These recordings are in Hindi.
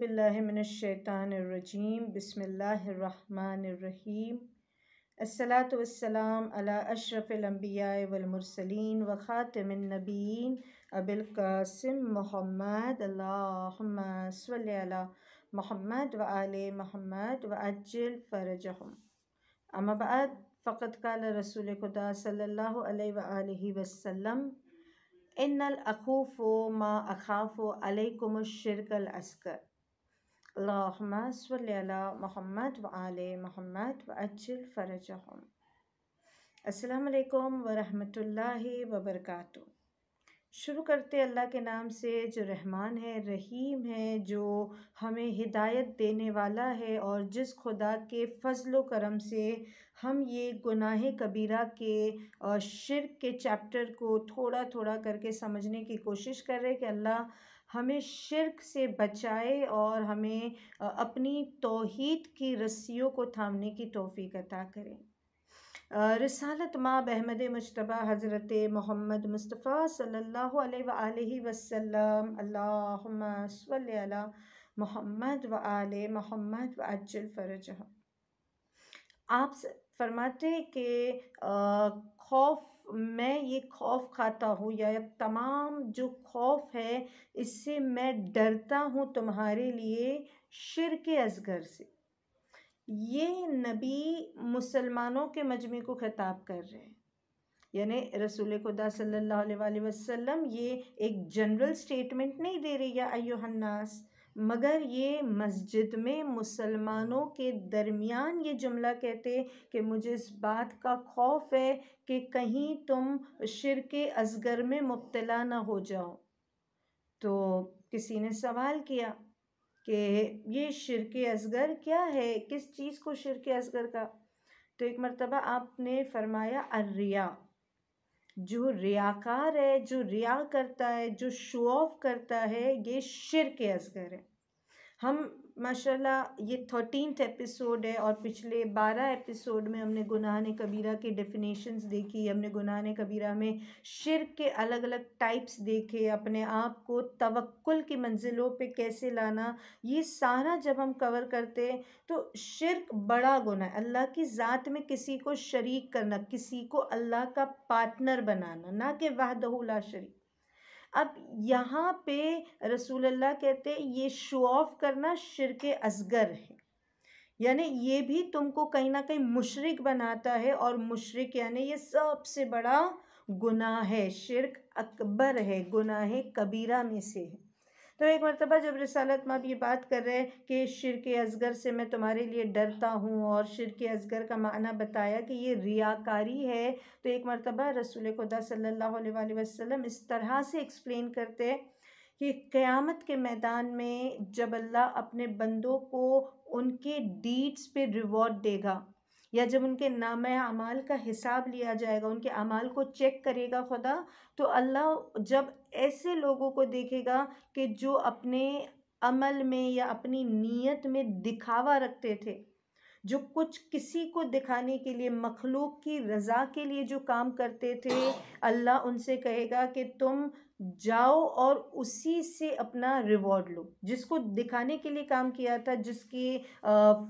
بالله من الشيطان الرجيم بسم الله الرحمن الرحيم الصلاة والسلام على أشرف الأنبياء والمرسلين وخاتم النبيين أبي القاسم محمد اللهم صل على محمد وآل محمد وأجل فرجهم أما بعد فقد قال رسول خدا صلى الله عليه وآله وسلم إن الأخوف ما أخاف عليكم الشرك الأسكر اللهم صل على محمد وعلى محمد وأجل فرجهم السلام عليكم ورحمة الله وبركاته शुरू करते अल्लाह के नाम से जो रहमान है रहीम है जो हमें हिदायत देने वाला है और जिस खुदा के फजलो करम से हम ये गुनाह कबीरा के और शिरक के चैप्टर को थोड़ा थोड़ा करके समझने की कोशिश कर रहे कि अल्लाह हमें शिरक से बचाए और हमें अपनी तोहद की रस्सियों को थामने की तोफ़ी अता करें रसालत माब अहमद मुशतबा हज़रत मोहम्मद मुस्तफ़ा सल्लल्लाहु अलैहि वसल्लम अल्लाहुम्मा सल्ली अला मोहम्मद व आले मोहम्मद व अज्जल फ़रज आप फरमाते कि खौफ मैं ये खौफ खाता हूँ या तमाम जो खौफ है इससे मैं डरता हूँ तुम्हारे लिए शिर के असगर से ये नबी मुसलमानों के मजमे को ख़ताब कर रहे हैं यानी रसूल खुदा सल्लल्लाहु अलैहि वसल्लम ये एक जनरल स्टेटमेंट नहीं दे रही है अयोहन्नास मगर ये मस्जिद में मुसलमानों के दरमियान ये जुमला कहते कि मुझे इस बात का खौफ है कि कहीं तुम शिर के असगर में मुबतला ना हो जाओ तो किसी ने सवाल किया कि ये शिरक असगर क्या है किस चीज़ को शिरक असगर का तो एक मरतबा आपने फरमाया अर्रिया जो रियाकार है जो रिया करता है जो शो ऑफ करता है ये शिरक असगर है हम माशाल्लाह ये थर्टीनथ एपिसोड है और पिछले बारह एपिसोड में हमने गुनाह ने कबीरा के डेफिनेशंस देखी हमने गुनाह ने कबीरा में शिर के अलग अलग टाइप्स देखे अपने आप को तवक्ल की मंजिलों पे कैसे लाना ये सारा जब हम कवर करते हैं तो शिरक बड़ा गुना है अल्लाह की ज़ात में किसी को शरीक करना किसी को अल्लाह का पार्टनर बनाना ना कि वाहदहुला शरीक अब यहाँ पे अल्लाह कहते ये शो ऑफ करना शिरक असगर है यानी ये भी तुमको कहीं ना कहीं मुशरक बनाता है और मुशरक यानी ये सबसे बड़ा गुनाह है शिरक अकबर है गुनाह कबीरा में से है तो एक मरतबा जब रसालत माँ आप ये बात कर रहे हैं कि शिर के असगर से मैं तुम्हारे लिए डरता हूँ और शिर के असगर का माना बताया कि ये रियाकारी है तो एक मरतबा रसूल खुदा सल्ला वसम इस तरह से एक्सप्लेन करते हैं कि क़यामत के मैदान में जब अल्लाह अपने बंदों को उनके डीड्स पे रिवॉर्ड देगा या जब उनके नाम अमाल का हिसाब लिया जाएगा उनके अमाल को चेक करेगा खुदा तो अल्लाह जब ऐसे लोगों को देखेगा कि जो अपने अमल में या अपनी नीयत में दिखावा रखते थे जो कुछ किसी को दिखाने के लिए मखलूक की रज़ा के लिए जो काम करते थे अल्लाह उनसे कहेगा कि तुम जाओ और उसी से अपना रिवॉर्ड लो जिसको दिखाने के लिए काम किया था जिसके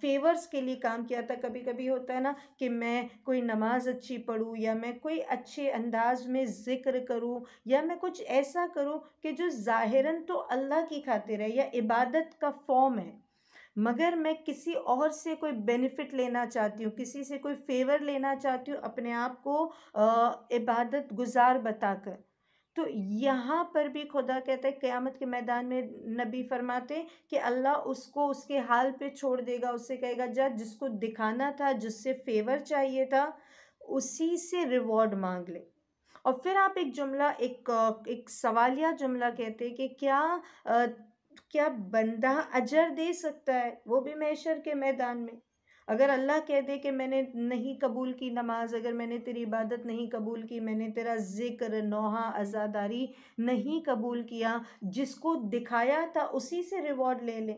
फेवर्स के लिए काम किया था कभी कभी होता है ना कि मैं कोई नमाज़ अच्छी पढ़ूँ या मैं कोई अच्छे अंदाज में ज़िक्र करूँ या मैं कुछ ऐसा करूँ कि जो ज़ाहिरन तो अल्लाह की खातिर है या इबादत का फॉर्म है मगर मैं किसी और से कोई बेनिफिट लेना चाहती हूँ किसी से कोई फेवर लेना चाहती हूँ अपने आप को इबादत गुजार बताकर तो यहाँ पर भी खुदा कहता है क़्यामत के मैदान में नबी फरमाते कि अल्लाह उसको उसके हाल पे छोड़ देगा उससे कहेगा जा जिसको दिखाना था जिससे फेवर चाहिए था उसी से रिवॉर्ड मांग ले और फिर आप एक जुमला एक एक सवालिया जुमला कहते हैं कि क्या आ, क्या बंदा अजर दे सकता है वो भी मैशर के मैदान में अगर अल्लाह कह दे कि मैंने नहीं कबूल की नमाज अगर मैंने तेरी इबादत नहीं कबूल की मैंने तेरा ज़िक्र नोहा आज़ादारी नहीं कबूल किया जिसको दिखाया था उसी से रिवॉर्ड ले लें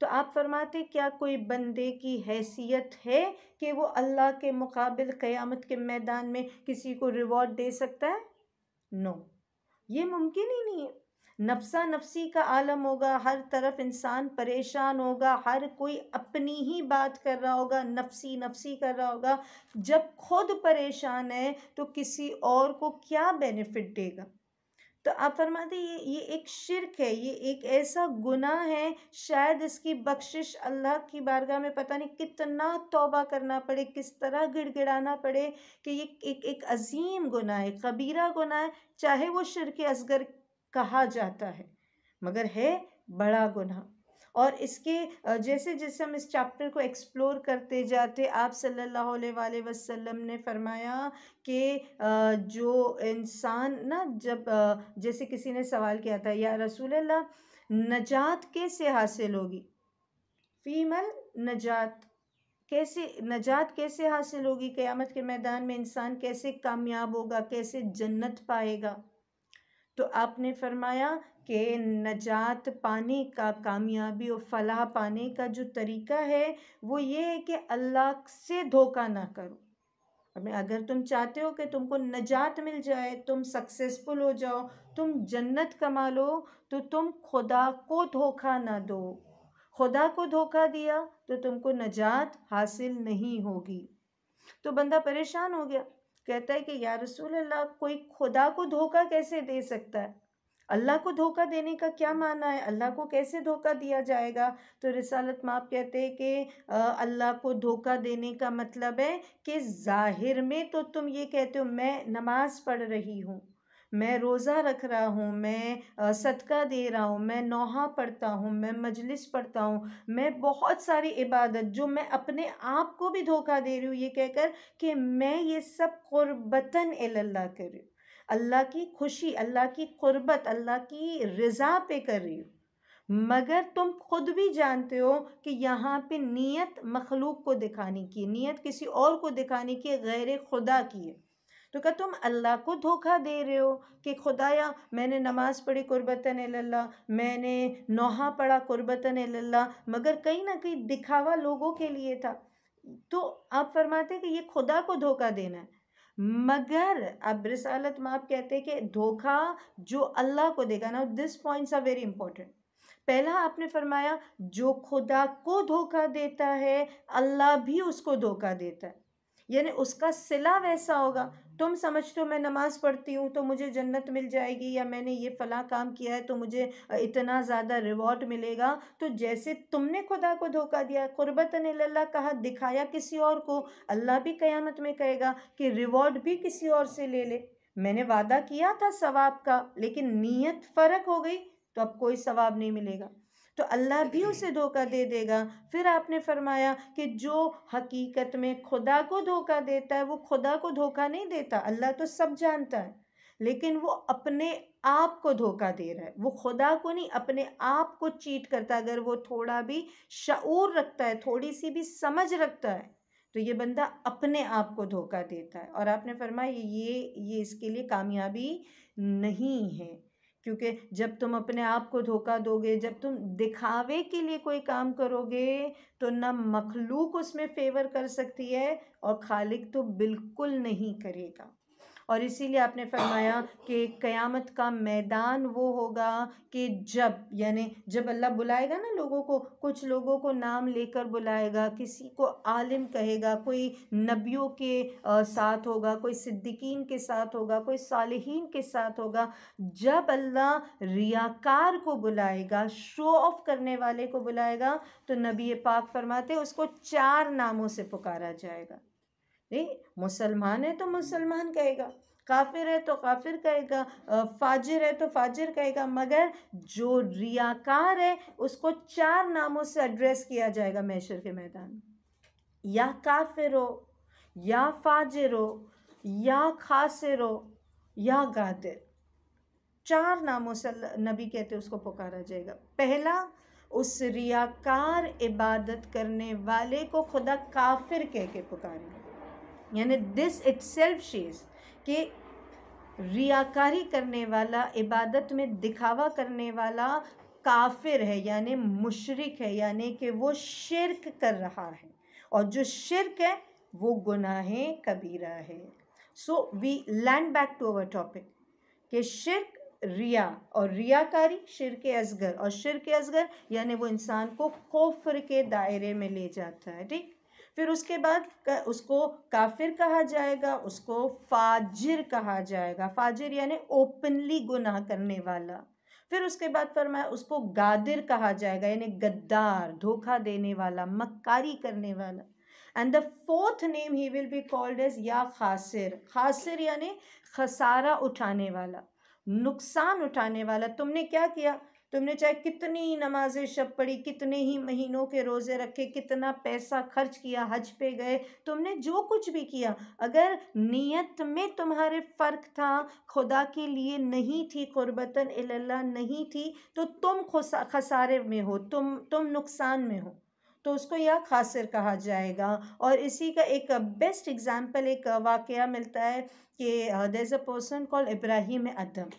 तो आप फरमाते क्या कोई बंदे की हैसियत है कि वो अल्लाह के मुकाबल क़यामत के मैदान में किसी को रिवॉर्ड दे सकता है नो no. ये मुमकिन ही नहीं है नफसा नफसी का आलम होगा हर तरफ इंसान परेशान होगा हर कोई अपनी ही बात कर रहा होगा नफसी नफसी कर रहा होगा जब खुद परेशान है तो किसी और को क्या बेनिफिट देगा तो आप फरमाते ये ये एक शिरक है ये एक ऐसा गुना है शायद इसकी बख्शिश अल्लाह की बारगाह में पता नहीं कितना तोबा करना पड़े किस तरह गिड़गिड़ाना पड़े कि ये एक एक अजीम गुना है कबीरा गुना है चाहे वो शिरक असगर कहा जाता है मगर है बड़ा गुना और इसके जैसे जैसे हम इस चैप्टर को एक्सप्लोर करते जाते आप सल्लल्लाहु अलैहि वसल्लम ने फरमाया कि जो इंसान ना जब जैसे किसी ने सवाल किया था या रसूल अल्लाह नजात कैसे हासिल होगी फीमल नजात कैसे नजात कैसे हासिल होगी क़यामत के मैदान में इंसान कैसे कामयाब होगा कैसे जन्नत पाएगा तो आपने फरमाया कि नजात पाने का कामयाबी और फलाह पाने का जो तरीका है वो ये है कि अल्लाह से धोखा ना करो अगर तुम चाहते हो कि तुमको नजात मिल जाए तुम सक्सेसफुल हो जाओ तुम जन्नत कमा लो तो तुम खुदा को धोखा ना दो खुदा को धोखा दिया तो तुमको नजात हासिल नहीं होगी तो बंदा परेशान हो गया कहता है कि या रसूल अल्लाह कोई खुदा को धोखा कैसे दे सकता है अल्लाह को धोखा देने का क्या माना है अल्लाह को कैसे धोखा दिया जाएगा तो रिसालत माप कहते हैं कि अल्लाह को धोखा देने का मतलब है कि ज़ाहिर में तो तुम ये कहते हो मैं नमाज़ पढ़ रही हूँ मैं हम्म। रोज़ा रख रहा हूँ मैं सदका दे रहा हूँ मैं नौहा पढ़ता हूँ मैं मजलिस पढ़ता हूँ मैं बहुत सारी इबादत जो मैं अपने आप को भी धोखा दे रही हूँ ये कहकर कि मैं ये सब क़ुरबता अल्लाह कर रही हूँ अल्लाह की खुशी अल्लाह की क़ुरबत अल्लाह की रज़ा पे कर रही हूँ मगर तुम खुद भी जानते हो कि यहाँ पे नीयत मखलूक को दिखाने की नीयत किसी और को दिखाने की गैर खुदा की है तो क्या तुम अल्लाह को धोखा दे रहे हो कि खुदाया मैंने नमाज़ पढ़ी कुर्बतन लल्ला मैंने नोहा पढ़ा कुर्बतन लल्ला मगर कहीं ना कहीं दिखावा लोगों के लिए था तो आप फरमाते हैं कि ये खुदा को धोखा देना है मगर अब रिसालत में आप कहते हैं कि धोखा जो अल्लाह को देगा ना this points are very important पहला आपने फरमाया जो खुदा को धोखा देता है अल्लाह भी उसको धोखा देता है यानी उसका सिला वैसा होगा तुम समझते हो मैं नमाज़ पढ़ती हूँ तो मुझे जन्नत मिल जाएगी या मैंने ये फ़लाँ काम किया है तो मुझे इतना ज़्यादा रिवॉर्ड मिलेगा तो जैसे तुमने खुदा को धोखा दिया क़ुरबत अल्लाह कहा दिखाया किसी और को अल्लाह भी क़यामत में कहेगा कि रिवॉर्ड भी किसी और से ले ले मैंने वादा किया था सवाब का लेकिन नीयत फ़र्क हो गई तो अब कोई सवाब नहीं मिलेगा तो अल्लाह भी उसे धोखा दे देगा फिर आपने फरमाया कि जो हकीकत में खुदा को धोखा देता है वो खुदा को धोखा नहीं देता अल्लाह तो सब जानता है लेकिन वो अपने आप को धोखा दे रहा है वो खुदा को नहीं अपने आप को चीट करता अगर वो थोड़ा भी शूर रखता है थोड़ी सी भी समझ रखता है तो ये बंदा अपने आप को धोखा देता है और आपने फरमाया ये ये इसके लिए कामयाबी नहीं है क्योंकि जब तुम अपने आप को धोखा दोगे जब तुम दिखावे के लिए कोई काम करोगे तो ना मखलूक उसमें फेवर कर सकती है और खालिक तो बिल्कुल नहीं करेगा और इसीलिए आपने फरमाया कि क़यामत का मैदान वो होगा कि जब यानी जब अल्लाह बुलाएगा ना लोगों को कुछ लोगों को नाम लेकर बुलाएगा किसी को आलिम कहेगा कोई नबियों के साथ होगा कोई सिद्दीकीन के साथ होगा कोई सालहीन के साथ होगा जब अल्लाह रियाकार को बुलाएगा शो ऑफ करने वाले को बुलाएगा तो नबी पाक फरमाते उसको चार नामों से पुकारा जाएगा नहीं मुसलमान है तो मुसलमान कहेगा काफिर है तो काफिर कहेगा फाजिर है तो फाजिर कहेगा मगर जो रियाकार है उसको चार नामों से एड्रेस किया जाएगा मैशर के मैदान या काफिर हो या फाजिर हो या खासिर हो या गादिर चार नामों से नबी कहते उसको पुकारा जाएगा पहला उस रियाकार इबादत करने वाले को खुदा काफिर कह के पुकारेगा यानी दिस इट सेल्फ शीज़ कि रियाकारी करने वाला इबादत में दिखावा करने वाला काफिर है यानि मुशरक है यानि कि वो शिरक कर रहा है और जो शिरक है वो गुनाह कबीरा है so we land back to our topic कि शिरक रिया और रियाकारी शिरक असगर और शिरक असगर यानि वो इंसान को कोफर के दायरे में ले जाता है ठीक फिर उसके बाद उसको काफिर कहा जाएगा उसको फाजिर कहा जाएगा फाजिर यानी ओपनली गुनाह करने वाला फिर उसके बाद फरमाया उसको गादिर कहा जाएगा यानी गद्दार धोखा देने वाला मक्कारी करने वाला and the fourth name he will be called as या खासिर खासिर यानी खसारा उठाने वाला नुकसान उठाने वाला तुमने क्या किया तुमने चाहे कितनी नमाज शब पढ़ी कितने ही महीनों के रोज़े रखे कितना पैसा खर्च किया हज पे गए तुमने जो कुछ भी किया अगर नीयत में तुम्हारे फ़र्क था खुदा के लिए नहीं थी क़ुरबता अल्लाह नहीं थी तो तुम खसारे में हो तुम तुम नुकसान में हो तो उसको यह खासिर कहा जाएगा और इसी का एक बेस्ट एग्ज़ाम्पल एक वाक़ मिलता है कि दर्ज़ a person call Ibrahim Adham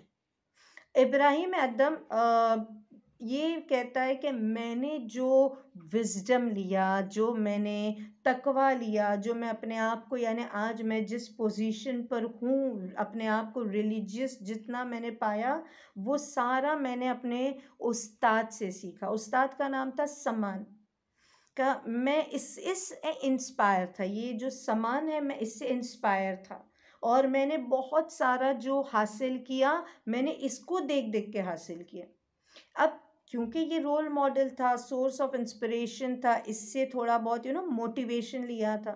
Ibrahim Adham ये कहता है कि मैंने जो विजडम लिया जो मैंने तकवा लिया जो मैं अपने आप को यानी आज मैं जिस पोजीशन पर हूँ अपने आप को रिलीजियस जितना मैंने पाया वो सारा मैंने अपने उस्ताद से सीखा उस्ताद का नाम था समान का मैं इस इस इंस्पायर था ये जो समान है मैं इससे इंस्पायर था और मैंने बहुत सारा जो हासिल किया मैंने इसको देख देख के हासिल किया अब क्योंकि ये रोल मॉडल था सोर्स ऑफ इंस्पिरेशन था इससे थोड़ा बहुत यू नो मोटिवेशन लिया था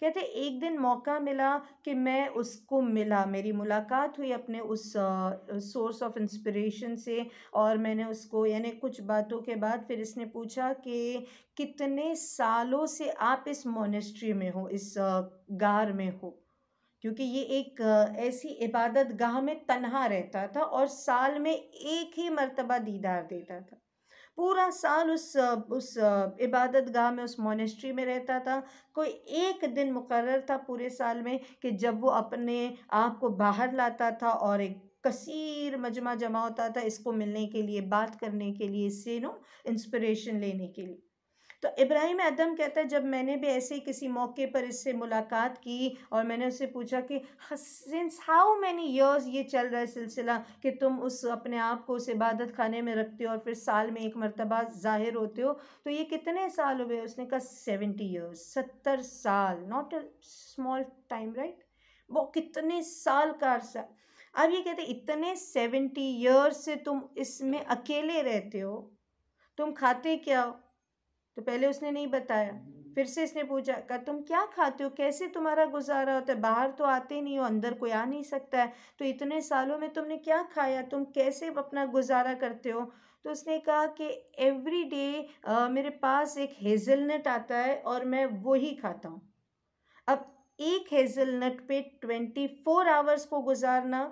कहते एक दिन मौका मिला कि मैं उसको मिला मेरी मुलाकात हुई अपने उस सोर्स ऑफ इंस्पिरेशन से और मैंने उसको यानी कुछ बातों के बाद फिर इसने पूछा कि कितने सालों से आप इस मोनेस्ट्री में हो इस गार में हो क्योंकि ये एक ऐसी इबादत गाह में तन्हा रहता था और साल में एक ही मर्तबा दीदार देता था पूरा साल उस उस इबादत गाह में उस मोनेस्ट्री में रहता था कोई एक दिन मुकर था पूरे साल में कि जब वो अपने आप को बाहर लाता था और एक कसीर मजमा जमा होता था इसको मिलने के लिए बात करने के लिए इससे नो इंस्पिरेशन लेने के लिए तो इब्राहिम आदम कहता है जब मैंने भी ऐसे ही किसी मौके पर इससे मुलाकात की और मैंने उससे पूछा कि सिंस हाउ मैनी ईयर्स ये चल रहा है सिलसिला कि तुम उस अपने आप को उस इबादत खाने में रखते हो और फिर साल में एक मरतबा ज़ाहिर होते हो तो ये कितने साल हुए उसने कहा सेवेंटी ईयर्स सत्तर साल not a small time right वो कितने साल का अरसा अब ये कहते इतने सेवेंटी ईयर्स से तुम इसमें अकेले रहते हो तुम खाते क्या हो तो पहले उसने नहीं बताया फिर से इसने पूछा कहा तुम क्या खाते हो कैसे तुम्हारा गुजारा होता है बाहर तो आते नहीं हो अंदर कोई आ नहीं सकता है तो इतने सालों में तुमने क्या खाया तुम कैसे अपना गुजारा करते हो तो उसने कहा कि एवरी डे मेरे पास एक हेज़लनट आता है और मैं वो ही खाता हूँ अब एक हेज़लनट पे ट्वेंटी फोर आवर्स को गुजारना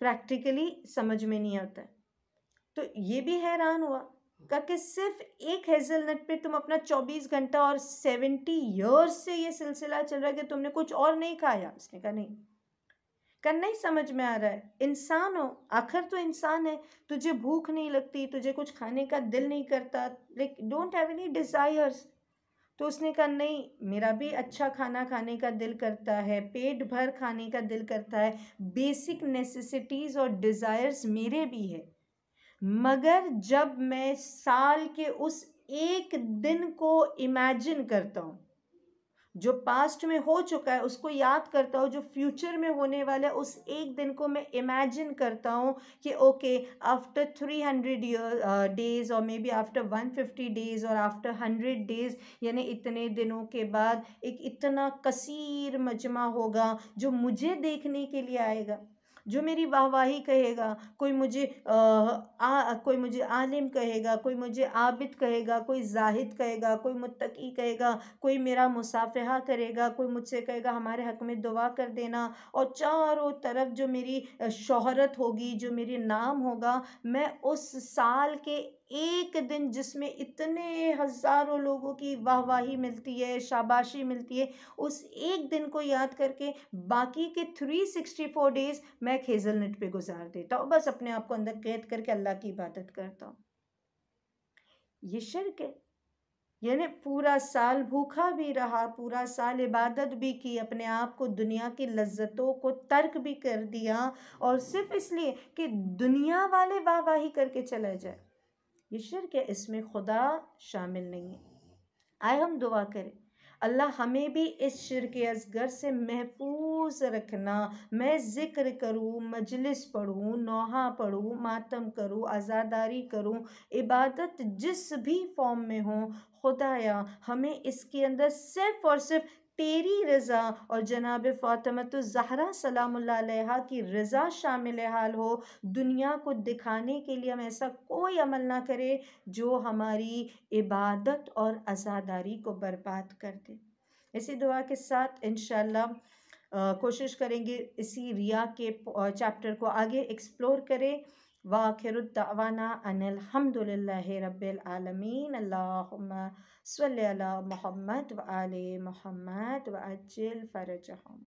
प्रैक्टिकली समझ में नहीं आता तो ये भी हैरान हुआ का कि सिर्फ एक हेज़लनट पे तुम अपना चौबीस घंटा और सेवेंटी ईयर्स से ये सिलसिला चल रहा है कि तुमने कुछ और नहीं खाया उसने कहा नहीं कर नहीं समझ में आ रहा है इंसान हो आखिर तो इंसान है तुझे भूख नहीं लगती तुझे कुछ खाने का दिल नहीं करता like don't have any desires तो उसने कहा नहीं मेरा भी अच्छा खाना खाने का दिल करता है पेट भर खाने का दिल करता है बेसिक नेसेसिटीज़ और डिज़ायर्स मेरे भी है मगर जब मैं साल के उस एक दिन को इमेजिन करता हूँ जो पास्ट में हो चुका है उसको याद करता हूँ जो फ्यूचर में होने वाला है उस एक दिन को मैं इमेजिन करता हूँ कि okay after three hundred year days और maybe after one fifty days और आफ्टर हंड्रेड डेज़ यानी इतने दिनों के बाद एक इतना कसीर मजमा होगा जो मुझे देखने के लिए आएगा जो मेरी वाहवाही कहेगा कोई मुझे आ, आ, कोई मुझे आलिम कहेगा कोई मुझे आबिद कहेगा कोई जाहिद कहेगा कोई मुतकी कहेगा कोई मेरा मुसाफहा करेगा कोई मुझसे कहेगा हमारे हक में दुआ कर देना और चारों तरफ जो मेरी शोहरत होगी जो मेरे नाम होगा मैं उस साल के एक दिन जिसमें इतने हज़ारों लोगों की वाहवाही मिलती है शाबाशी मिलती है उस एक दिन को याद करके बाकी के थ्री सिक्सटी फोर डेज़ मैं नट पर गुजार देता हूँ बस अपने आप को अंदर कैद करके अल्लाह की इबादत करता हूँ ये शर्क है यानी पूरा साल भूखा भी रहा पूरा साल इबादत भी की अपने आप को दुनिया की लज्जतों को तर्क भी कर दिया और सिर्फ इसलिए कि दुनिया वाले वाहवाही करके चला जाए ये शिरक है इसमें खुदा शामिल नहीं है आए हम दुआ करें अल्लाह हमें भी इस शिर के असगर से महफूज रखना मैं ज़िक्र करूँ मजलिस पढ़ूँ नोहा पढ़ूँ मातम करूँ आज़ादारी करूँ इबादत जिस भी फॉर्म में हो खुदाया हमें इसके अंदर सिर्फ और सिर्फ तेरी रज़ा और जनाब फ़ातमत तो ज़हरा सलामुल्लाह की रज़ा शामिल हाल हो दुनिया को दिखाने के लिए हम ऐसा कोई अमल ना करें जो हमारी इबादत और आज़ादारी को बर्बाद कर दे इसी दुआ के साथ इन कोशिश करेंगे इसी रिया के चैप्टर को आगे एक्सप्लोर करें واخر الدعوانا ان الحمد لله رب العالمين اللهم صل على محمد وعلى محمد واجل فرجهم